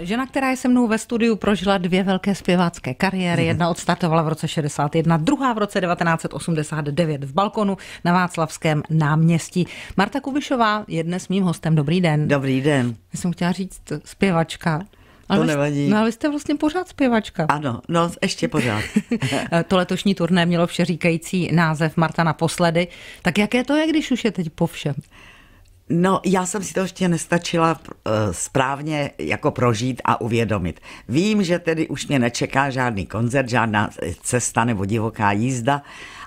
Žena, která je se mnou ve studiu, prožila dvě velké zpěvácké kariéry. Jedna odstartovala v roce 61, druhá v roce 1989 v Balkonu na Václavském náměstí. Marta Kubišová je dnes mým hostem. Dobrý den. Dobrý den. Já jsem chtěla říct zpěvačka, ale to nevadí. No, ale vy jste vlastně pořád zpěvačka. Ano, no ještě pořád. to letošní turné mělo říkající název Marta naposledy. Tak jaké to je, když už je teď po všem? No, já jsem si to ještě nestačila eh, správně jako prožít a uvědomit. Vím, že tedy už mě nečeká žádný koncert, žádná eh, cesta nebo divoká jízda,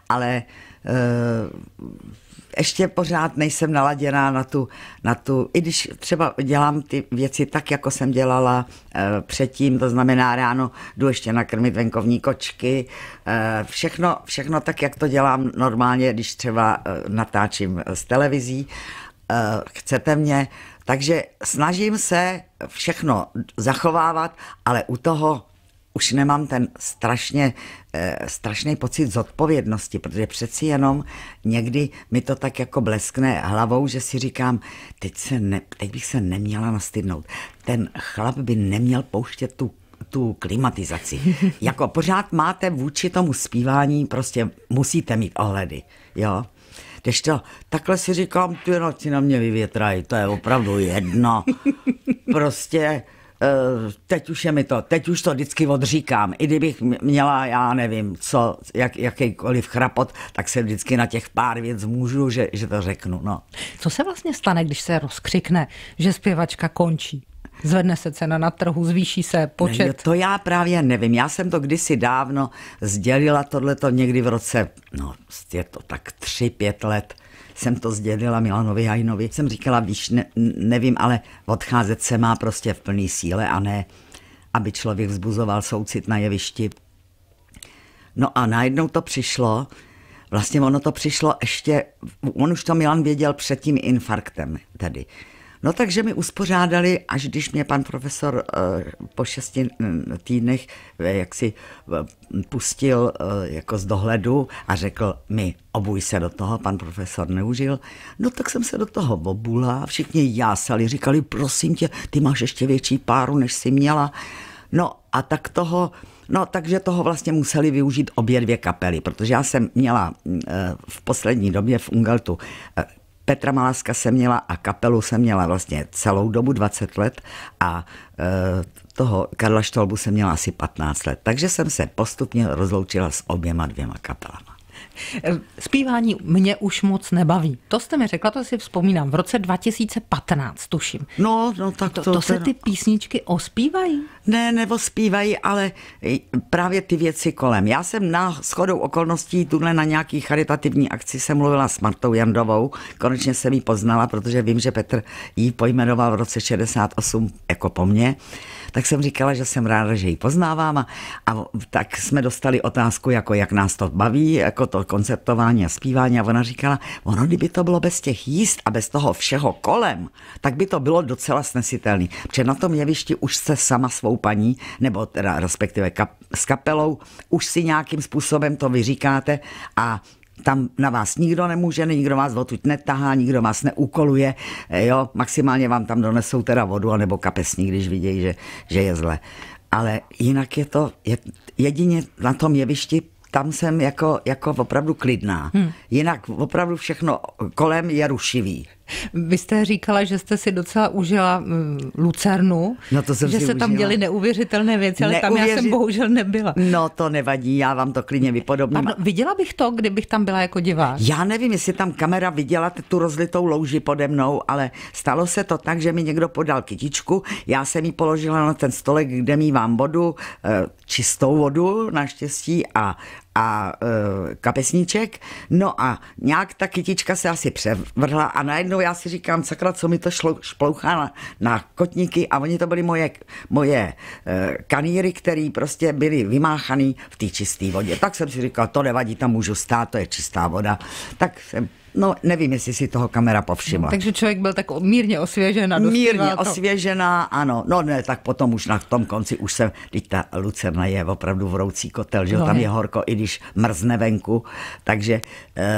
ale eh, ještě pořád nejsem naladěná na tu, na tu, i když třeba dělám ty věci tak, jako jsem dělala předtím, to znamená ráno jdu ještě nakrmit venkovní kočky, všechno, všechno tak, jak to dělám normálně, když třeba natáčím z televizí, Eh, chcete mě. Takže snažím se všechno zachovávat, ale u toho už nemám ten strašně, eh, strašný pocit zodpovědnosti, protože přeci jenom někdy mi to tak jako bleskne hlavou, že si říkám, teď, se ne, teď bych se neměla nastydnout. Ten chlap by neměl pouštět tu tu klimatizaci. Jako pořád máte vůči tomu zpívání, prostě musíte mít ohledy, jo to, takhle si říkám, ty noci na mě vyvětrají, to je opravdu jedno. Prostě eh, teď už je mi to, teď už to vždycky odříkám. I kdybych měla, já nevím, co, jak, jakýkoliv chrapot, tak se vždycky na těch pár věc můžu, že, že to řeknu. No. Co se vlastně stane, když se rozkřikne, že zpěvačka končí? Zvedne se cena na trhu, zvýší se počet? Ne, to já právě nevím. Já jsem to kdysi dávno sdělila, tohleto někdy v roce, no je to tak tři, pět let, jsem to sdělila Milanovi Hajnovi. Jsem říkala, víš, ne, nevím, ale odcházet se má prostě v plný síle a ne, aby člověk vzbuzoval soucit na jevišti. No a najednou to přišlo, vlastně ono to přišlo ještě, on už to Milan věděl před tím infarktem tedy. No takže mi uspořádali, až když mě pan profesor eh, po šesti mm, týdnech eh, jak si eh, pustil jako z dohledu a řekl mi, obuj se do toho, pan profesor neužil, no tak jsem se do toho obula, všichni jásali, říkali, prosím tě, ty máš ještě větší páru, než jsi měla. No a tak toho, no takže toho vlastně museli využít obě dvě kapely, protože já jsem měla mm, v poslední době v Ungeltu Petra Maláska se měla a kapelu se měla vlastně celou dobu 20 let a e, toho Karla Štolbu se měla asi 15 let. Takže jsem se postupně rozloučila s oběma dvěma kapelama. Zpívání mě už moc nebaví. To jste mi řekla, to si vzpomínám, v roce 2015, tuším. No, no tak to. To, to se ty písničky ospívají? Ne, nebo zpívají, ale e, právě ty věci kolem. Já jsem na shodou okolností tuhle na nějaký charitativní akci jsem mluvila s Martou Jandovou. Konečně jsem ji poznala, protože vím, že Petr ji pojmenoval v roce 68 jako po mně. Tak jsem říkala, že jsem ráda, že ji poznávám a, a tak jsme dostali otázku, jako jak nás to baví, jako to koncertování a zpívání a ona říkala, ono kdyby to bylo bez těch jíst a bez toho všeho kolem, tak by to bylo docela snesitelný. Protože na tom jevišti už se sama svou paní, nebo teda respektive kap, s kapelou, už si nějakým způsobem to vyříkáte a tam na vás nikdo nemůže, nikdo vás odtud netahá, nikdo vás neúkoluje, jo, maximálně vám tam donesou teda vodu anebo kapesní, když vidějí, že, že je zle. Ale jinak je to je, jedině na tom jevišti tam jsem jako, jako opravdu klidná. Hmm. Jinak opravdu všechno kolem je rušivý. Vy jste říkala, že jste si docela užila mm, Lucernu, no to jsem že se užila. tam děly neuvěřitelné věci, ale Neuvěřit... tam já jsem bohužel nebyla. No to nevadí, já vám to klidně vypodobním. Pardon, viděla bych to, kdybych tam byla jako divák? Já nevím, jestli tam kamera viděla tu rozlitou louži pode mnou, ale stalo se to tak, že mi někdo podal kytičku, já jsem ji položila na ten stolek, kde mívám vodu, eh, čistou vodu naštěstí a, a e, kapesníček. No a nějak ta kytička se asi převrhla a najednou já si říkám, sakra, co mi to šlo, šplouchá na, na kotníky a oni to byly moje, moje e, kaníry, které prostě byly vymáchané v té čisté vodě. Tak jsem si říkal, to nevadí, tam můžu stát, to je čistá voda. Tak jsem No, nevím, jestli si toho kamera povšimla. No, takže člověk byl tak mírně osvěžená. Mírně to. osvěžená, ano. No ne, tak potom už na tom konci už se, teď ta lucerna je opravdu vroucí kotel, že no, tam je. je horko, i když mrzne venku, takže e,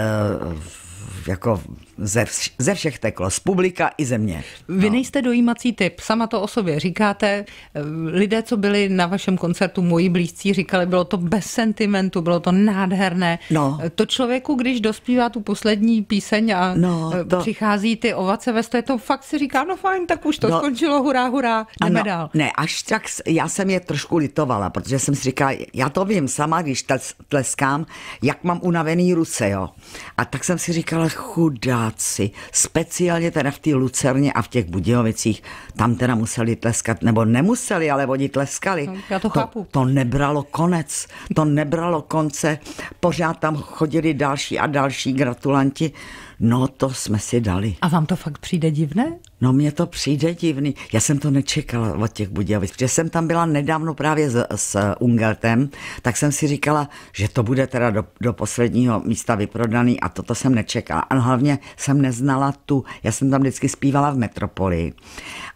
jako ze, vš- ze všech teklo, z publika i ze mě. No. Vy nejste dojímací typ, sama to o sobě říkáte. Eh, lidé, co byli na vašem koncertu, moji blízcí, říkali, bylo to bez sentimentu, bylo to nádherné. No. Eh, to člověku, když dospívá tu poslední píseň a no, eh, to... přichází ty ovace ve je to fakt si říká, no fajn, tak už to no. skončilo, hurá, hurá, jdeme ano, dál. Ne, až tak, já jsem je trošku litovala, protože jsem si říkala, já to vím sama, když tleskám, jak mám unavený ruce, jo. A tak jsem si říkala, chudá, Poláci, speciálně teda v té Lucerně a v těch Budějovicích, tam teda museli tleskat, nebo nemuseli, ale oni tleskali. No, já to, to chápu. To nebralo konec, to nebralo konce, pořád tam chodili další a další gratulanti. No to jsme si dali. A vám to fakt přijde divné? No mně to přijde divný. Já jsem to nečekala od těch Budějovic, protože jsem tam byla nedávno právě s, s Ungeltem, tak jsem si říkala, že to bude teda do, do posledního místa vyprodaný a toto jsem nečekala. A hlavně jsem neznala tu, já jsem tam vždycky zpívala v Metropoli,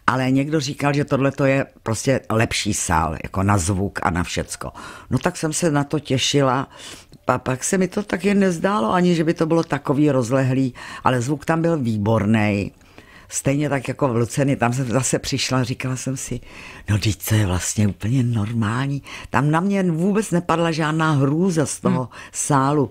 ale někdo říkal, že tohle to je prostě lepší sál, jako na zvuk a na všecko. No tak jsem se na to těšila, a pak se mi to taky nezdálo ani, že by to bylo takový rozlehlý, ale zvuk tam byl výborný. Stejně tak jako v Luceny, tam jsem zase přišla, říkala jsem si, no teď to je vlastně úplně normální. Tam na mě vůbec nepadla žádná hrůza z toho hmm. sálu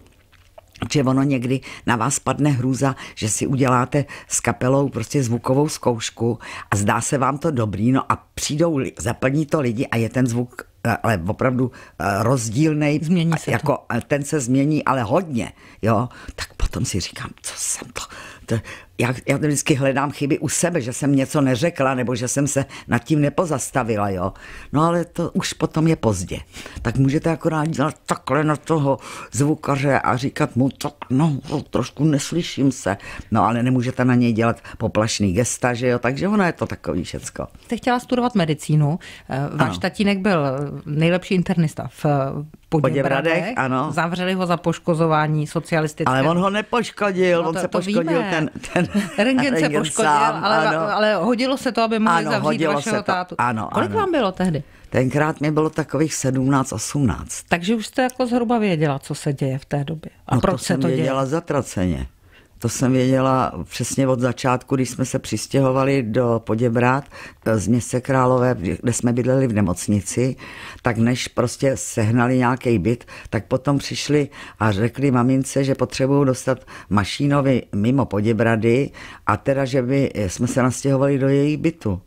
že ono někdy na vás padne hrůza, že si uděláte s kapelou prostě zvukovou zkoušku a zdá se vám to dobrý, no a přijdou, zaplní to lidi a je ten zvuk Eh, ale opravdu eh, rozdílný. Změní se jako, to. Eh, ten se změní, ale hodně. Jo? Tak potom si říkám, co jsem to... to já, já vždycky hledám chyby u sebe, že jsem něco neřekla nebo že jsem se nad tím nepozastavila, jo. No ale to už potom je pozdě. Tak můžete akorát dělat takhle na toho zvukaře a říkat mu, tak no, trošku neslyším se. No ale nemůžete na něj dělat poplašný gesta, že jo, takže ono je to takový všecko. Jste chtěla studovat medicínu, eh, váš ano. tatínek byl nejlepší internista eh, v Poděbradech, Poděbradech ano. Zavřeli ho za poškozování socialistické. Ale on ho nepoškodil, no to, on se poškodil víme. ten, ten ten Rengen se poškodil, sám, ale, ano. ale hodilo se to, aby mohli ano, zavřít hodilo vašeho se to. tátu. Ano, Kolik ano. vám bylo tehdy? Tenkrát mi bylo takových 17, 18. Takže už jste jako zhruba věděla, co se děje v té době. A no proč to jsem se to děje? věděla zatraceně. To jsem věděla přesně od začátku, když jsme se přistěhovali do Poděbrat eh, z městce Králové, kde jsme bydleli v nemocnici, tak než prostě sehnali nějaký byt, tak potom přišli a řekli mamince, že potřebují dostat Mašínovi mimo Poděbrady a teda, že by eh, jsme se nastěhovali do její bytu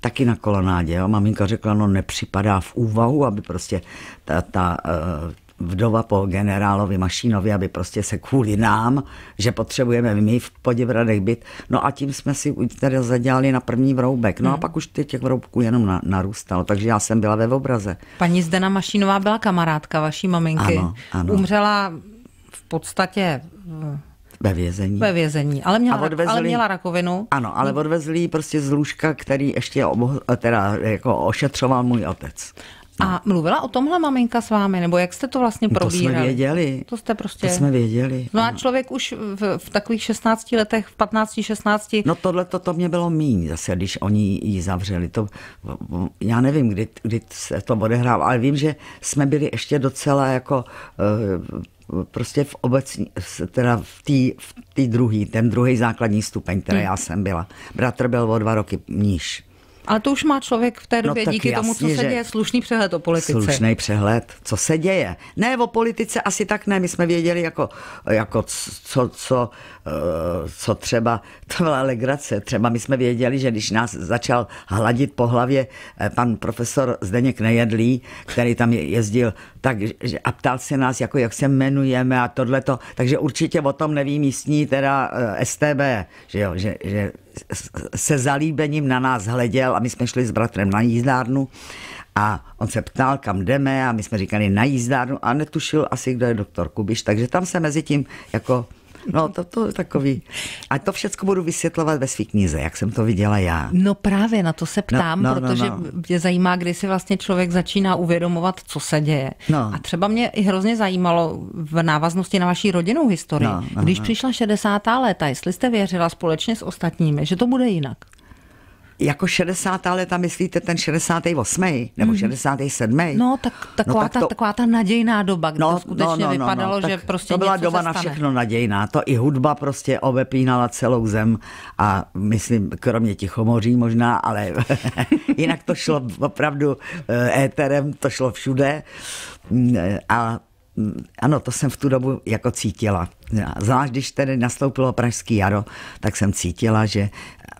taky na kolonádě. Jo. Maminka řekla, no nepřipadá v úvahu, aby prostě ta, ta, eh, vdova po generálovi Mašínovi, aby prostě se kvůli nám, že potřebujeme my v Poděbradech byt. No a tím jsme si tady zadělali na první vroubek. No hmm. a pak už ty těch vroubků jenom na, narůstalo, takže já jsem byla ve obraze. Paní Zdena Mašínová byla kamarádka vaší maminky. Ano, ano. Umřela v podstatě ve vězení. Ve vězení, ale měla, odvezli, ale měla rakovinu. Ano, ale hmm. odvezli ji prostě z lůžka, který ještě obo, eh, teda jako ošetřoval můj otec. No. A mluvila o tomhle maminka s vámi, nebo jak jste to vlastně probírali? No to jsme věděli. To jste prostě... To jsme věděli. No a člověk už v, v takových 16 letech, v 15, 16... No tohle to, to mě bylo míň zase, když oni ji zavřeli. To, já nevím, kdy, kdy se to odehrává, ale vím, že jsme byli ještě docela jako eh, prostě v obecní, teda v té v tý druhý, ten druhý základní stupeň, které hmm. já jsem byla. Bratr byl o dva roky níž. Ale to už má člověk v té no době no, díky jasně, tomu, co se děje, slušný přehled o politice. Slušný přehled, co se děje. Ne o politice asi tak ne, my jsme věděli jako, jako co, co, eh, co třeba, to byla legrace, třeba my jsme věděli, že když nás začal hladit po hlavě eh, pan profesor Zdeněk Nejedlý, který tam jezdil tak, a ptal se nás, jako jak se jmenujeme a tohleto, takže určitě o tom neví místní teda eh, STB, že jo, že, že se zalíbením na nás hleděl a my jsme šli s bratrem na jízdárnu a on se ptal, kam jdeme a my jsme říkali na jízdárnu a netušil asi, kdo je doktor Kubiš, takže tam se mezi tím jako No to, to je takový. A to všechno budu vysvětlovat ve své knize, jak jsem to viděla já. No právě na to se no, ptám, no, no, protože no, no. mě zajímá, kdy si vlastně člověk začíná uvědomovat, co se děje. No. A třeba mě i hrozně zajímalo v návaznosti na vaší rodinnou historii, no, no, když no. přišla 60. léta, jestli jste věřila společně s ostatními, že to bude jinak. Jako 60. leta, myslíte ten 68. nebo mm. 67. No, tak, taková, no, tak to, ta, taková ta nadějná doba, kdy no, to no, skutečně no, no, no, vypadalo, no, že prostě To byla něco doba se na všechno nadějná. To i hudba prostě obepínala celou zem a myslím, kromě Tichomoří možná, ale jinak to šlo opravdu eh, éterem, to šlo všude. Mm, eh, a mm, ano, to jsem v tu dobu jako cítila. Zvlášť když tedy nastoupilo Pražský jaro, tak jsem cítila, že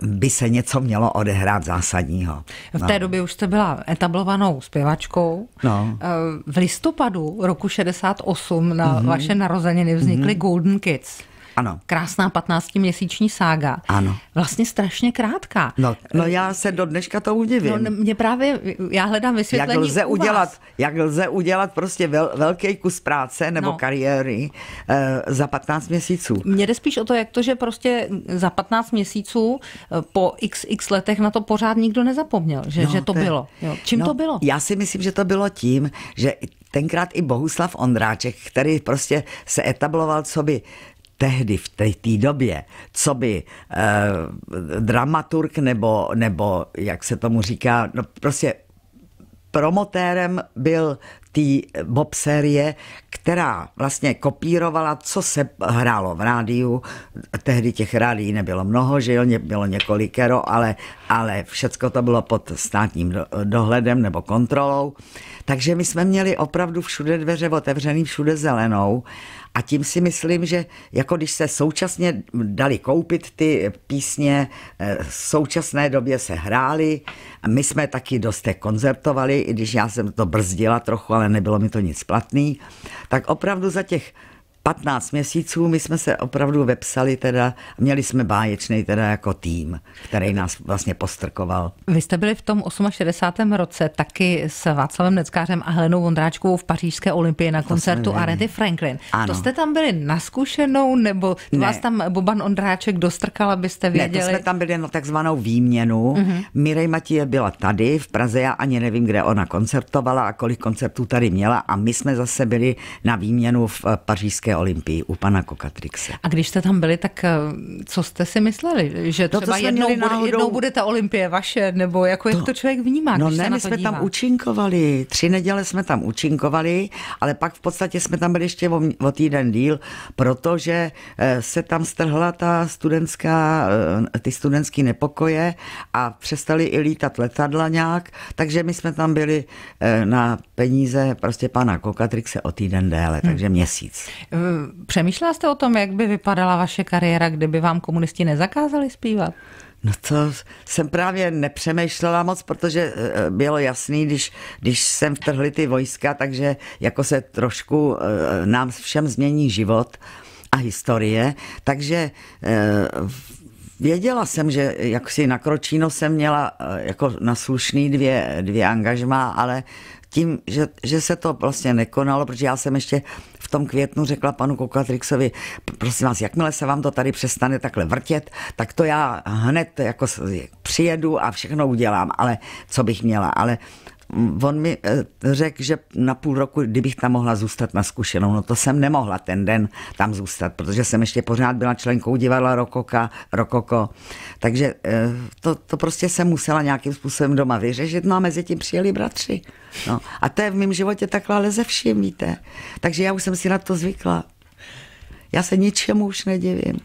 by se něco mělo odehrát zásadního. No. V té době už jste byla etablovanou zpěvačkou. No. Eh, v listopadu roku 68 na mm-hmm. vaše narozeniny vznikly mm-hmm. Golden Kids. Ano. Krásná 15-měsíční sága. Ano. Vlastně strašně krátká. No, no já se do dneška to udivím. No, mě právě, já hledám vysvětlení jak lze u vás. udělat, Jak lze udělat prostě vel, velký kus práce nebo no. kariéry eh, za 15 měsíců. Mně jde spíš o to, jak to, že prostě za 15 měsíců eh, po xx letech na to pořád nikdo nezapomněl, že, no, že to, to bylo. Jo. Čím no, to bylo? Já si myslím, že to bylo tím, že tenkrát i Bohuslav Ondráček, který prostě se etabloval co by tehdy v té době, co by eh, dramaturg nebo, nebo, jak se tomu říká, no prostě promotérem byl té Bob série, která vlastně kopírovala, co se hrálo v rádiu. Tehdy těch rádií nebylo mnoho, že jo, bylo několikero, ale, ale všecko to bylo pod státním dohledem nebo kontrolou. Takže my jsme měli opravdu všude dveře otevřený, všude zelenou. A tím si myslím, že jako když se současně dali koupit ty písně, eh, v současné době se hrály, my jsme taky dost koncertovali, i když já jsem to brzdila trochu, ale nebylo mi to nic platný, tak opravdu za těch 15 měsíců my jsme se opravdu vepsali teda, měli jsme báječný teda jako tým, který nás vlastně postrkoval. Vy jste byli v tom 68. roce taky s Václavem Neckářem a Helenou Vondráčkovou v pařížské olympii na to koncertu Arety Franklin. Ano. To jste tam byli naskušenou nebo ne. vás tam Boban Ondráček dostrkal, abyste věděli? Ne, to jsme tam byli na takzvanou výměnu. Mm-hmm. Mirej Matěje byla tady v Praze, já ani nevím, kde ona koncertovala a kolik koncertů tady měla a my jsme zase byli na výměnu v eh, pařížské olympii u pana Kokatrixe. A když jste tam byli, tak eh, co jste si mysleli? Že třeba no, jednou, náhodou... bude, jednou bude ta olympie vaše? Nebo jako to... jak to člověk vnímá, No ne, my jsme dívá? tam účinkovali. Tři neděle jsme tam účinkovali, ale pak v podstatě jsme tam byli ještě o, o týden díl, protože eh, se tam strhla ta studentská, eh, ty studentské nepokoje a přestali i lítat letadla nějak, takže my jsme tam byli na peníze prostě pana Kokatrixe o týden déle, hmm. takže měsíc. Eh, přemýšlela jste o tom, jak by vypadala vaše kariéra, kdyby vám komunisti nezakázali zpívat? No to jsem právě nepřemýšlela moc, protože eh, bylo jasný, když, když jsem vtrhli ty vojska, takže jako se trošku eh, nám všem změní život a historie, takže Věděla jsem, že jak si na Kročíno jsem měla jako na slušný dvě, dvě angažmá, ale tím, že, že se to vlastně nekonalo, protože já jsem ještě v tom květnu řekla panu Kokatrixovi, prosím vás, jakmile se vám to tady přestane takhle vrtět, tak to já hned jako přijedu a všechno udělám, ale co bych měla, ale on mi eh, řekl, že na půl roku, kdybych tam mohla zůstat na zkušenou, no to jsem nemohla ten den tam zůstat, protože jsem ještě pořád byla členkou divadla Rokoka, Rokoko, takže eh, to, to prostě jsem musela nějakým způsobem doma vyřešit, no a mezi tím přijeli bratři. No. A to je v mém životě takhle, ale ze vším, víte. Takže já už jsem si na to zvykla. Já se ničemu už nedivím.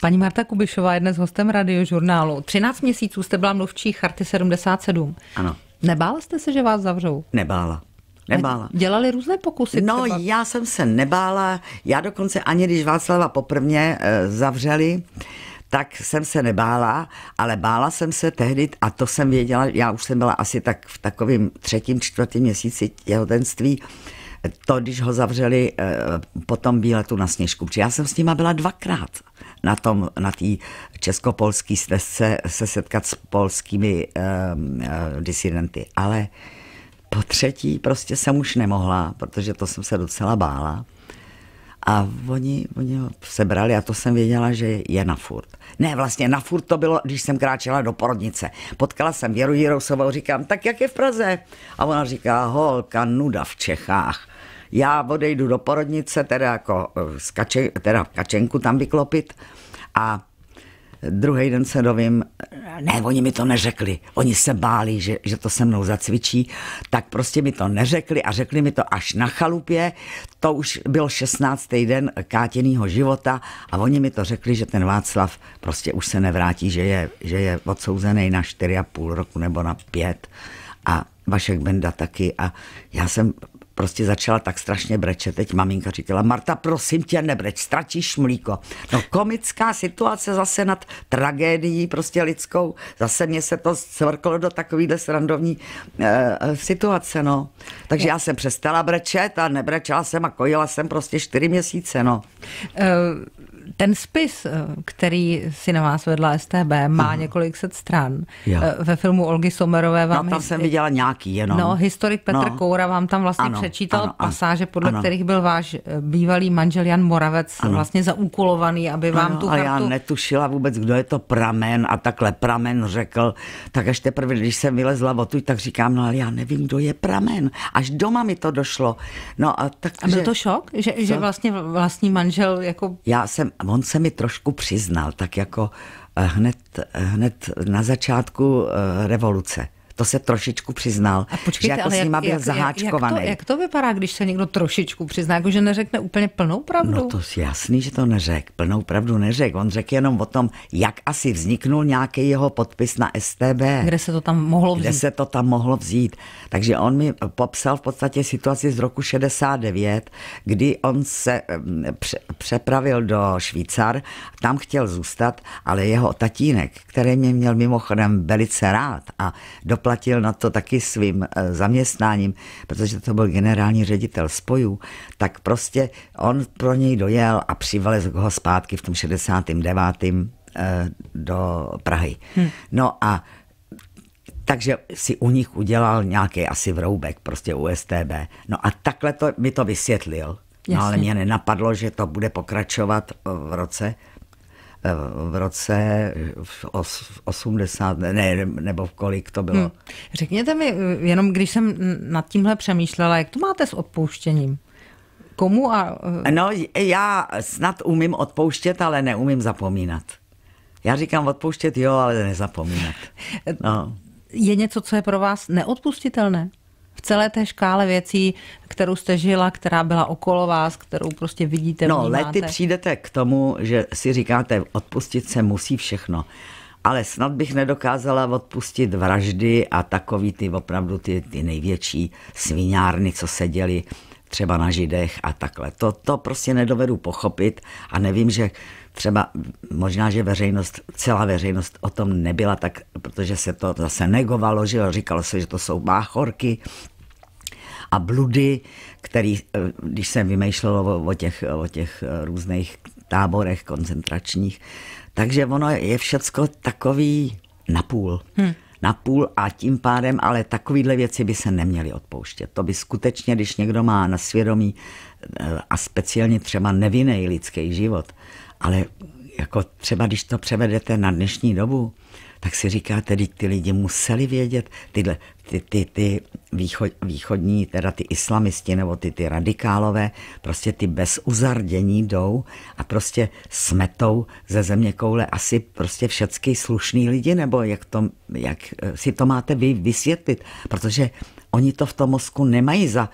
Paní Marta Kubišová je dnes hostem radiožurnálu. 13 měsíců jste byla mluvčí Charty 77. Ano. Nebála jste se, že vás zavřou? Nebála. Nebála. Dělali různé pokusy. No, třeba. já jsem se nebála. Já dokonce ani když Václava poprvně e, eh, zavřeli, tak jsem se nebála, ale bála jsem se tehdy, a to jsem věděla, já už jsem byla asi tak v takovém třetím, čtvrtém měsíci těhotenství, to, když ho zavřeli e, po tom výletu na sněžku. Protože já jsem s nima byla dvakrát na tom, na českopolské stezce se setkat s polskými um, disidenty. Ale po třetí prostě jsem už nemohla, protože to jsem se docela bála. A oni, oni ho sebrali a to jsem věděla, že je na furt. Ne, vlastně na furt to bylo, když jsem kráčela do porodnice. Potkala jsem Věru Jirousovou, říkám, tak jak je v Praze? A ona říká, holka, nuda v Čechách já odejdu do porodnice, teda jako eh, z kače, teda kačenku tam vyklopit a druhý den se dovím, ne, oni mi to neřekli, oni se báli, že, že to se mnou zacvičí, tak prostě mi to neřekli a řekli mi to až na chalupě, to už byl 16. den Kátěnýho života a oni mi to řekli, že ten Václav prostě už se nevrátí, že je, že je odsouzený na 4,5 roku nebo na 5 a Vašek Benda taky a já jsem prostě začala tak strašně brečet. Teď maminka říkala, Marta, prosím tě, nebreč, ztratíš mlíko. No komická situace zase nad tragédií prostě lidskou. Zase mě se to svrklo do takovýhle srandovní eh, situace, no. Takže já jsem přestala brečet a nebrečela jsem a kojila jsem prostě čtyři měsíce, no. Uh ten spis, eh, který si na vás vedla STB, má uh několik set stran. Jo. Eh, ve filmu Olgy Somerové no, vám... No tam his... jsem viděla nějaký jenom. No, historik Petr no. Koura vám tam vlastně ano, přečítal ano, pasáže, podle ano. kterých byl váš eh, bývalý manžel Jan Moravec ano. vlastně zaúkolovaný, aby vám ano, tu kartu... já netušila vůbec, kdo je to pramen a takhle pramen řekl. Tak až teprve, když jsem vylezla odtud, tak říkám, no ale já nevím, kdo je pramen. Až doma mi to došlo. No a tak... A byl že... to šok? Že, že vlastně vlastní manžel jako... Já jsem on se mi trošku přiznal, tak jako eh, hned, eh, hned na začátku eh, revoluce to se trošičku přiznal. A počkejte, že jako ale s nima jak, byl jak, zaháčkovaný. Jak to, jak to vypadá, když se někdo trošičku přizná, jako že neřekne úplně plnou pravdu? No to je jasný, že to neřekl. Plnou pravdu neřekl. On řekl jenom o tom, jak asi vzniknul nějaký jeho podpis na STB. Kde se to tam mohlo vzít? Kde se to tam mohlo vzít. Takže on mi popsal v podstatě situaci z roku 69, kdy on se přepravil do Švýcar, tam chtěl zůstat, ale jeho tatínek, který mě měl mimochodem velice rád a dopl zaplatil na to taky svým eh, zaměstnáním, protože to byl generální ředitel spojů, tak prostě on pro něj dojel a přivalez ho zpátky v tom 69. Eh, do Prahy. Hmm. No a takže si u nich udělal nějaký asi vroubek, prostě u STB. No a takhle to, mi to vysvětlil. No ale mě nenapadlo, že to bude pokračovat v roce v roce 80, ne, nebo v kolik to bylo. Hmm. Řekněte mi, eh, jenom když jsem nad tímhle přemýšlela, jak to máte s odpouštěním? Komu a... Eh, no, já snad umím odpouštět, ale neumím zapomínat. Já říkám odpouštět, jo, ale nezapomínat. No. Je něco, co je pro vás neodpustitelné? v celé té škále věcí, kterou jste žila, která byla okolo vás, kterou prostě vidíte, No, vnímáte. lety přijdete k tomu, že si říkáte, odpustit se musí všechno. Ale snad bych nedokázala odpustit vraždy a takový ty opravdu ty, ty největší sviňárny, co se děli třeba na Židech a takhle. To, to prostě nedovedu pochopit a nevím, že třeba možná, že veřejnost, celá veřejnost o tom nebyla tak, protože se to zase negovalo, že říkalo se, že to jsou báchorky a bludy, který, eh, když jsem vymýšlelo o, o, těch, o těch eh, různých táborech koncentračních, takže ono je všecko takový napůl. Hmm na půl a tím pádem, ale takovýhle věci by se neměly odpouštět. To by skutečně, když někdo má na svědomí eh, a speciálně třeba nevinný lidský život, ale jako třeba když to převedete na dnešní dobu, tak si říká, tedy ty lidi museli vědět, tyhle, ty, ty, ty východ, východní, teda ty islamisti nebo ty, ty radikálové, prostě ty bez uzardění jdou a prostě smetou ze země koule asi prostě všecky slušný lidi, nebo jak, to, jak eh, si to máte vy vysvětlit, protože Oni to v tom mozku nemají za,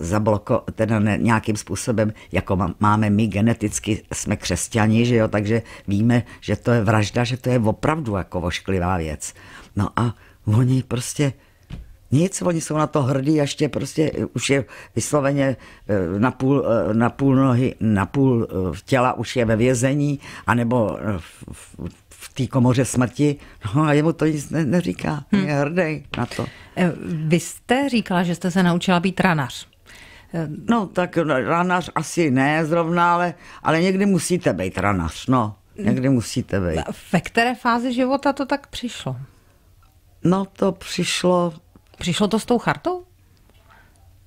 za bloko, teda ne, nějakým způsobem, jako máme my geneticky, jsme křesťani, že jo, takže víme, že to je vražda, že to je opravdu jako vošklivá věc. No a oni prostě nic, oni jsou na to hrdí, ještě prostě eh, už je vysloveně eh, na půl, eh, na půl nohy, na půl těla už je ve vězení, anebo v, v, té komoře smrti, no a jemu to nic ne- neříká, hmm. je hm. hrdý na to. Eh, vy jste říkala, že jste se naučila být ranař. Eh, no tak no, ranař asi ne zrovna, ale, ale někdy musíte být ranař, no. Někdy musíte být. Ve které fázi života to tak přišlo? No to přišlo... Přišlo to s tou chartou?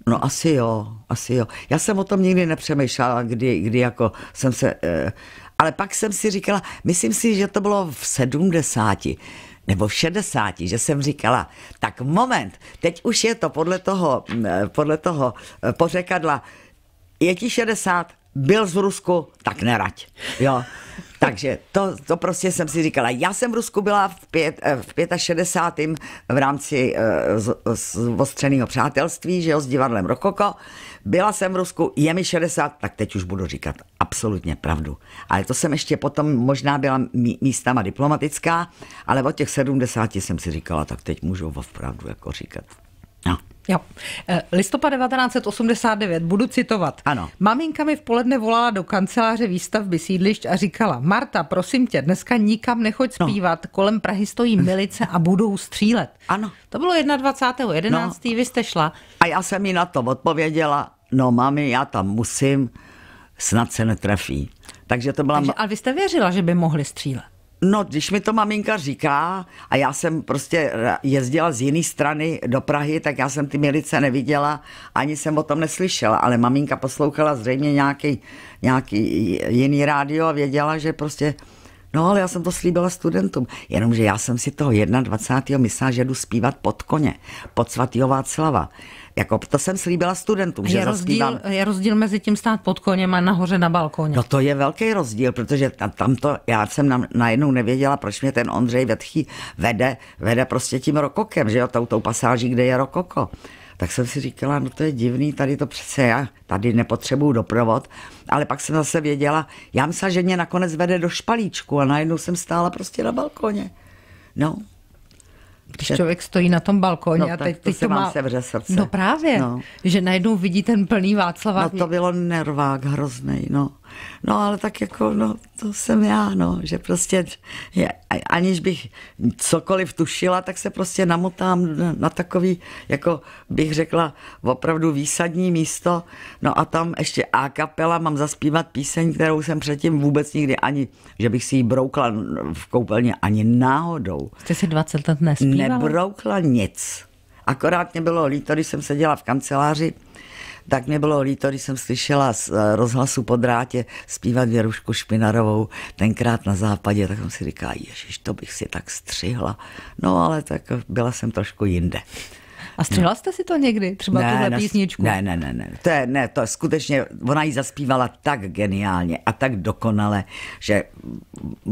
No asi jo, asi jo. Já jsem o tom nikdy nepřemýšlela, kdy, kdy jako jsem se... Eh, ale pak jsem si říkala, myslím si, že to bylo v 70 nebo v 60, že jsem říkala, tak moment, teď už je to podle toho, podle toho e, pořekadla, je ti 60, byl z Rusku, tak neraď. Jo. Takže to, to prostě jsem si říkala. Já jsem v Rusku byla v, pět, eh, v 65. v rámci eh, z, z ostřeného přátelství, že jo, s divadlem Rokoko. Byla jsem v Rusku, je mi 60, tak teď už budu říkat absolutně pravdu. Ale to jsem ještě potom možná byla místama diplomatická, ale od těch 70 jsem si říkala, tak teď můžu opravdu jako říkat Jo. Eh, listopad 1989, budu citovat. Ano. Maminka mi v poledne volala do kanceláře výstavby sídlišť a říkala, Marta, prosím tě, dneska nikam nechoď no. zpívat, no. kolem Prahy stojí milice a budou střílet. Ano. To bylo 21.11., no. vy jste šla. A já jsem jí na to odpověděla, no mami, já tam musím, snad se netrefí. Takže to byla... Takže, ale vy jste věřila, že by mohli střílet? No, když mi to maminka říká, a já jsem prostě jezdila z jiné strany do Prahy, tak já jsem ty milice neviděla, ani jsem o tom neslyšela, ale maminka poslouchala zřejmě nějaký, nějaký jiný rádio a věděla, že prostě No ale já jsem to slíbila studentům, jenomže já jsem si toho 21. myslela, že jdu zpívat pod koně, pod svatýho Václava. Jako to jsem slíbila studentům, je že rozdíl, zaspívám. Je rozdíl mezi tím stát pod koněm a nahoře na balkoně. No to je velký rozdíl, protože tam, tam to, já jsem na, najednou nevěděla, proč mě ten Ondřej Vetchý vede, vede prostě tím rokokem, že jo, tou, tou pasáží, kde je rokoko tak jsem si říkala, no to je divný, tady to přece já, tady nepotřebuju doprovod, ale pak jsem zase věděla, já myslím, že mě nakonec vede do špalíčku a najednou jsem stála prostě na balkoně. No, když člověk stojí na tom balkoně no, a teď, to se to má... vře srdce. No právě, no. že najednou vidí ten plný Václav. No to bylo nervák hrozný, no. No ale tak jako, no to jsem já, no, že prostě je, aniž bych cokoliv tušila, tak se prostě namotám na takový, jako bych řekla, opravdu výsadní místo. No a tam ještě a kapela mám zaspívat píseň, kterou jsem předtím vůbec nikdy ani, že bych si ji broukla v koupelně ani náhodou. Jste si 20 let nespívala? Nebroukla nic. Akorát mě bylo líto, když jsem seděla v kanceláři, tak mě bylo líto, když jsem slyšela z eh, rozhlasu po drátě zpívat Věrušku Špinarovou tenkrát na západě, tak jsem si říkala, ježiš, to bych si tak střihla. No ale tak byla jsem trošku jinde. A střihla no. jste si to někdy? Třeba ne, tuhle písničku? Ne, ne, ne, ne. To je, ne, to je skutečně, ona ji zaspívala tak geniálně a tak dokonale, že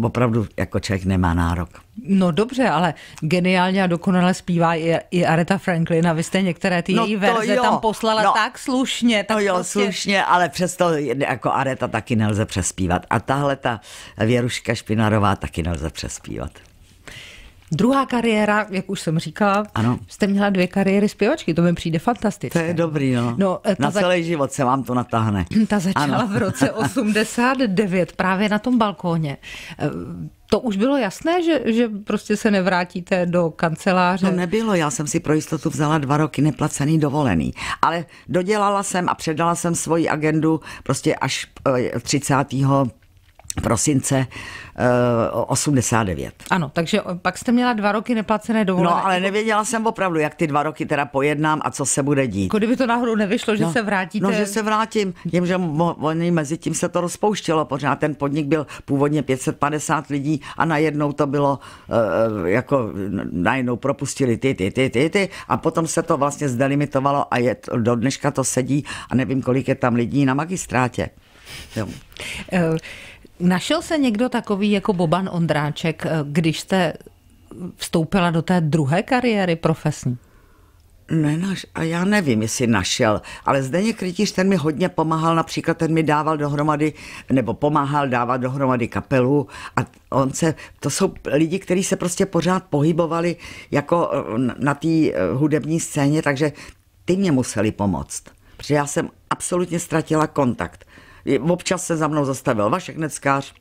opravdu jako člověk nemá nárok. No dobře, ale geniálně a dokonale zpívá i, i Aretha Franklin a vy jste některé ty no její verze jo. tam poslala no, tak slušně. Tak no jo, prostě... slušně, ale přesto jako Areta taky nelze přespívat. A tahle ta Věruška Špinarová taky nelze přespívat. Druhá kariéra, jak už jsem říkala, ano. jste měla dvě kariéry zpěvačky, to mi přijde fantastické. To je dobrý, no. no eh, na za... celý život se vám to natáhne. Ta začala ano. v roce 89 právě na tom balkóně. Eh, to už bylo jasné, že, že prostě se nevrátíte do kanceláře? To nebylo, já jsem si pro jistotu vzala dva roky neplacený dovolený. Ale dodělala jsem a předala jsem svoji agendu prostě až 30. Eh, prosince uh, eh, 89. Ano, takže pak jste měla dva roky neplacené dovolené. No, ale nevěděla jsem opravdu, jak ty dva roky teda pojednám a co se bude dít. Jako kdyby to náhodou nevyšlo, že no, se vrátíte. No, že se vrátím. Tím, že oni mezi tím se to rozpouštělo. Pořád ten podnik byl původně 550 lidí a najednou to bylo uh, jako najednou propustili ty, ty, ty, ty, ty a potom se to vlastně zdelimitovalo a je, do dneška to sedí a nevím, kolik je tam lidí na magistrátě. Jo. Eh, Našel se někdo takový jako Boban Ondráček, eh, když jste vstoupila do té druhé kariéry profesní? naš, a já nevím, jestli našel, ale Zdeněk Krytíř, ten mi hodně pomáhal, například ten mi dával dohromady, nebo pomáhal dávat dohromady kapelu a on se, to jsou lidi, kteří se prostě pořád pohybovali jako eh, na té eh, hudební scéně, takže ty mě museli pomoct, protože já jsem absolutně ztratila kontakt. Občas se za mnou zastavil Vašek Neckář,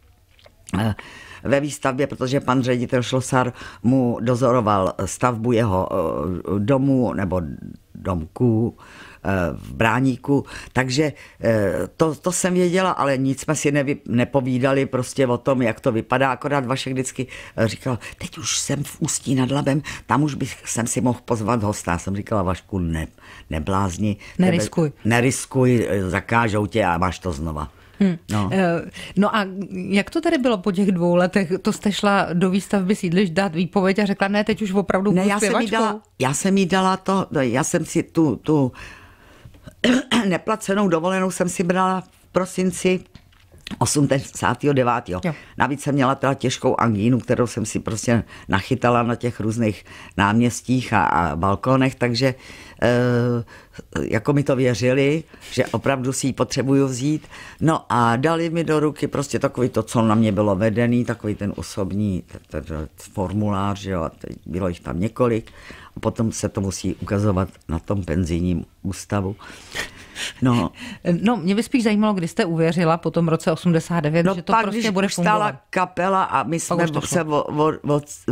eh, ve výstavbě, protože pan ředitel Šlosar mu dozoroval stavbu jeho eh, domu nebo domků, eh, v Bráníku, takže eh, to, to jsem věděla, ale nic jsme si nevy, nepovídali prostě o tom, jak to vypadá, akorát Vašek vždycky eh, říkal, teď už jsem v Ústí nad Labem, tam už bych jsem si mohl pozvat hosta. Já jsem říkala, Vašku, ne, neblázni. Neriskuj. Tebe, neriskuj, zakážou tě a máš to znova. Hmm. No. Eh, no a jak to tady bylo po těch dvou letech? To jste šla do výstavby sídliš dát výpověď a řekla, ne, teď už opravdu ne, já jsem, jí dala, já jsem jí dala to, no, já jsem si tu, tu neplacenou dovolenou jsem si brala v prosinci 89. Jo. Navíc jsem měla teda těžkou angínu, kterou jsem si prostě nachytala na těch různých náměstích a, a balkonech, takže e, jako mi to věřili, že opravdu si ji potřebuju vzít. No a dali mi do ruky prostě takový to, co na mě bylo vedený, takový ten osobní ten, ten formulář, jo, a bylo jich tam několik. A potom se to musí ukazovat na tom penzijním ústavu. No. no, mě by spíš zajímalo, kdy jste uvěřila po tom roce 89, no, že to pak, prostě když bude fungovat. stala kapela a my jsme se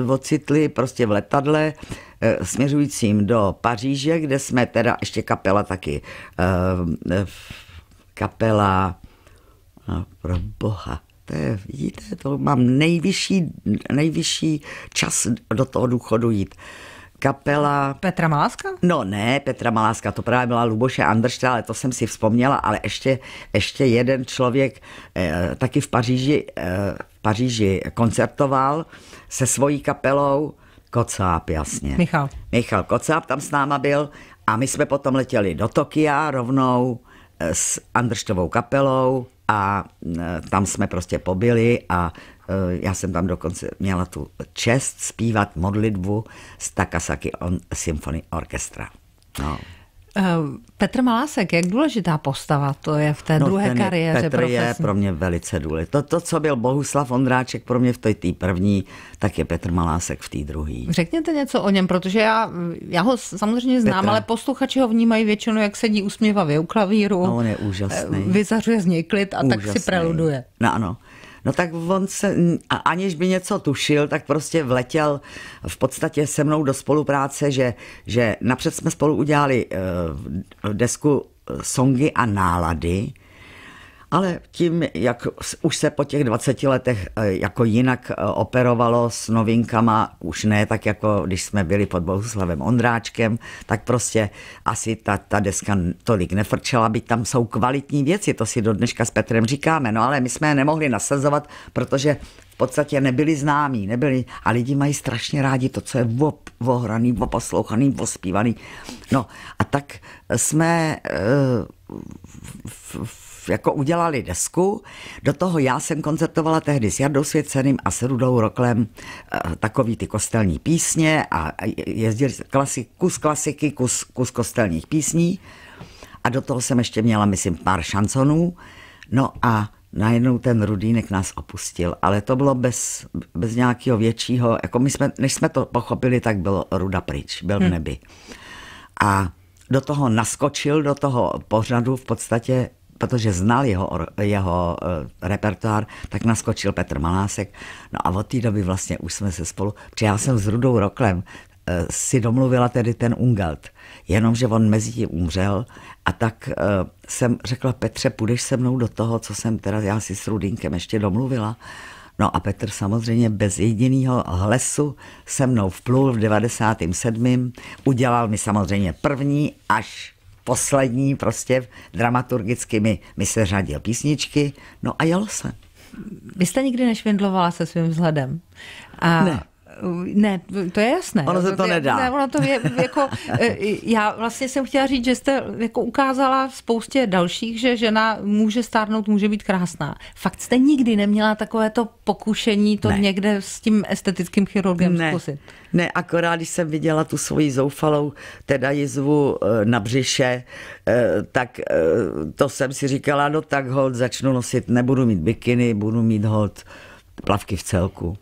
ocitli prostě v letadle e, směřujícím do Paříže, kde jsme teda ještě kapela taky e, e, kapela no, pro boha to je, vidíte, to mám nejvyšší, nejvyšší čas do toho důchodu jít kapela... Petra Maláska? No ne, Petra Maláska, to právě byla Luboše Andršta, ale to jsem si vzpomněla, ale ještě, ještě jeden člověk eh, taky v Paříži, eh, v Paříži koncertoval se svojí kapelou, Kocáp, jasně. Michal. Michal Kocáp tam s náma byl a my jsme potom letěli do Tokia rovnou eh, s Andrštovou kapelou a eh, tam jsme prostě pobyli a Eh, já jsem tam dokonce měla tu čest zpívat modlitbu z Takasaki on Symphony Orchestra. No. Eh, Petr Malásek, jak důležitá postava to je v té no, druhé kariéře Petr profesní. je pro mě velice důležitý. To, to, co byl Bohuslav Ondráček pro mě v té první, tak je Petr Malásek v té druhé. Řekněte něco o něm, protože já, já ho samozřejmě znám, Petra. ale posluchači ho vnímají většinou, jak sedí usměvavě u klavíru. No, on je úžasný. Eh, vyzařuje z něj klid a úžasný. tak si preluduje. No ano. No tak on se, aniž by něco tušil, tak prostě vletěl v podstatě se mnou do spolupráce, že, že napřed jsme spolu udělali eh, desku eh, songy a nálady, ale tím, jak už se po těch 20 letech eh, jako jinak eh, operovalo s novinkama, už ne tak jako když jsme byli pod Bohuslavem Ondráčkem, tak prostě asi ta, ta deska tolik nefrčela, byť tam jsou kvalitní věci, to si do dneška s Petrem říkáme, no ale my jsme je nemohli nasazovat, protože v podstatě nebyli známí, nebyli, a lidi mají strašně rádi to, co je op, ohraný, oposlouchaný, ospívaný. No a tak jsme eh, jako udělali desku. Do toho já jsem koncertovala tehdy s Jardou Svěceným a s Rudou Roklem eh, takový ty kostelní písně a jezdili klasik, kus klasiky, kus, kus kostelních písní. A do toho jsem ještě měla, myslím, pár šanconů. No a najednou ten Rudínek nás opustil, ale to bylo bez, bez nějakého většího, jako my jsme, než jsme to pochopili, tak bylo Ruda pryč, byl v hm. nebi. Hmm. A do toho naskočil, do toho pořadu v podstatě protože znal jeho, jeho eh, repertoár, tak naskočil Petr Malásek. No a od té doby vlastně už jsme se spolu, protože já jsem s Rudou Roklem eh, si domluvila tedy ten Ungelt. Jenomže on mezi tím umřel a tak eh, jsem řekla, Petře, půjdeš se mnou do toho, co jsem teda já si s Rudinkem ještě domluvila. No a Petr samozřejmě bez jediného hlesu se mnou vplul v 97. Udělal mi samozřejmě první až poslední prostě dramaturgicky mi, mi se řadil písničky, no a jelo se. Vy jste nikdy nešvindlovala se svým vzhledem. A ne. Ne, to je jasné. Ono se to, nedá. Ne, ono to je, jako, eh, já vlastně jsem chtěla říct, že jste jako ukázala spoustě dalších, že žena může stárnout, může být krásná. Fakt jste nikdy neměla takové to pokušení to ne. někde s tím estetickým chirurgem ne. zkusit? Ne, akorát když jsem viděla tu svoji zoufalou teda jizvu eh, na břiše, eh, tak to jsem si říkala, no tak hold, začnu nosit, nebudu mít bikiny, budu mít hold plavky v celku.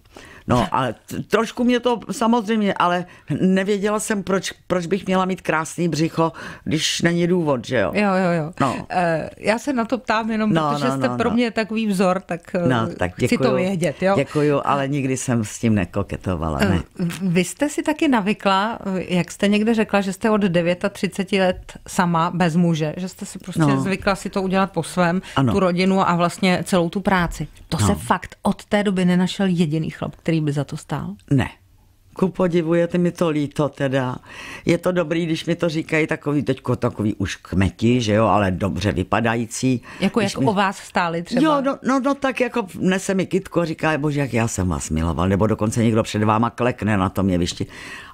No a trošku mě to samozřejmě, ale nevěděla jsem, proč, proč bych měla mít krásný břicho, když není důvod, že jo? Jo, jo, jo. No. E, já se na to ptám jenom, no, protože no, jste no, pro no. takový vzor, tak, eh, no, tak děkuju, chci to vědět, jo? Děkuju, ale nikdy jsem s tím nekoketovala, ne. Eh, vy jste si taky navykla, jak jste někde řekla, že jste od 39 let sama bez muže, že jste si prostě no. zvykla si to udělat po svém, ano. tu rodinu a vlastně celou tu práci. To no. se fakt od té doby nenašel jediný chlap, který který by za to stál? Ne. Ku podivu je mi to líto teda. Je to dobrý, když mi to říkají takový, teďko takový už kmeti, že jo, ale dobře vypadající. Jako když jak mi... o vás stáli třeba? Jo, no, no, no tak jako nese mi kitko a říká, bože, jak já jsem vás miloval, nebo dokonce někdo před váma klekne na tom jevišti.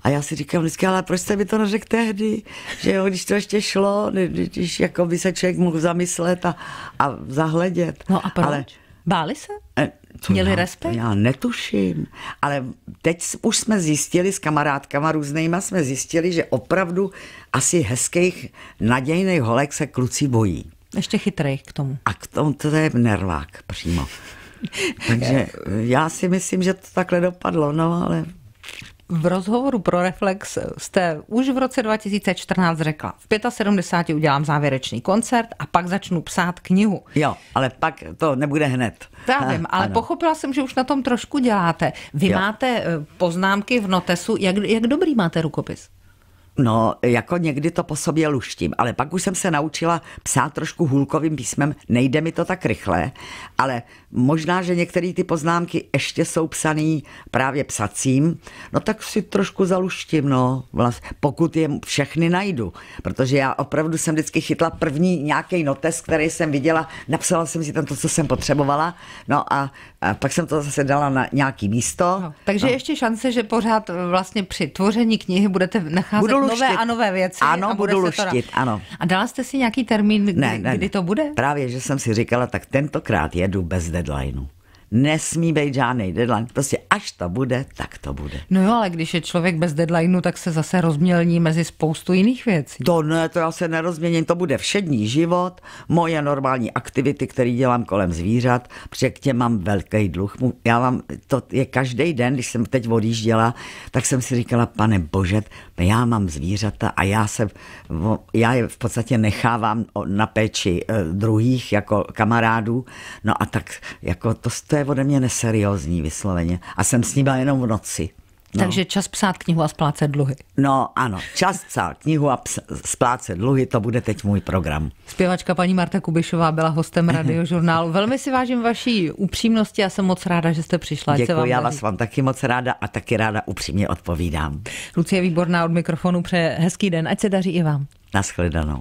A já si říkám vždycky, ale proč jste mi to neřekl tehdy, že jo, když to ještě šlo, když jako by se člověk mohl zamyslet a, a zahledět. No a proč? Ale, Báli se? Eh, co Měli já, respekt? Já netuším, ale teď už jsme zjistili s kamarádkama různýma, jsme zjistili, že opravdu asi hezkých, nadějných holek se kluci bojí. Ještě chytrých k tomu. A k tomu to je nervák přímo. Takže já si myslím, že to takhle dopadlo, no ale v rozhovoru pro Reflex jste už v roce 2014 řekla, v 75 udělám závěrečný koncert a pak začnu psát knihu. Jo, ale pak to nebude hned. Já vím, ale ano. pochopila jsem, že už na tom trošku děláte. Vy jo. máte eh, poznámky v notesu, jak, jak dobrý máte rukopis? No, jako někdy to po sobě luštím, ale pak už jsem se naučila psát trošku hůlkovým písmem, nejde mi to tak rychle, ale možná, že některé ty poznámky ještě jsou psané právě psacím, no tak si trošku zaluštím, no, vlast pokud je všechny najdu, protože já opravdu jsem vždycky chytla první nějaký notes, který jsem viděla, napsala jsem si tam to, co jsem potřebovala, no a, a pak jsem to zase dala na nějaký místo. No, takže no. ještě šance, že pořád e, vlastně při tvoření knihy budete nacházet Budu Nové a nové věci. Ano, budu luštit, to... ano. A dala jste si nějaký termín, kdy, ne, ne, kdy to bude? Právě, že jsem si říkala, tak tentokrát jedu bez deadlineu nesmí být žádný deadline. Prostě až to bude, tak to bude. No jo, ale když je člověk bez deadlineu, tak se zase rozmělní mezi spoustu jiných věcí. To ne, no, to já se nerozměním, to bude všední život, moje normální aktivity, které dělám kolem zvířat, protože k těm mám velký dluh. Já vám, to je každý den, když jsem teď odjížděla, tak jsem si říkala, pane bože, já mám zvířata a já se, já je v podstatě nechávám na péči eh, druhých jako kamarádů, no a tak jako to, jste je ode mě neseriózní vysloveně. A jsem s nima jenom v noci. No. Takže čas psát knihu a splácet dluhy. No ano, čas psát knihu a ps- splácet dluhy, to bude teď můj program. Zpěvačka paní Marta Kubišová byla hostem radiožurnálu. Velmi si vážím vaší upřímnosti a jsem moc ráda, že jste přišla. Děkuji, vám já vás vám taky moc ráda a taky ráda upřímně odpovídám. Lucie Výborná od mikrofonu přeje hezký den, ať se daří i vám. Naschledanou.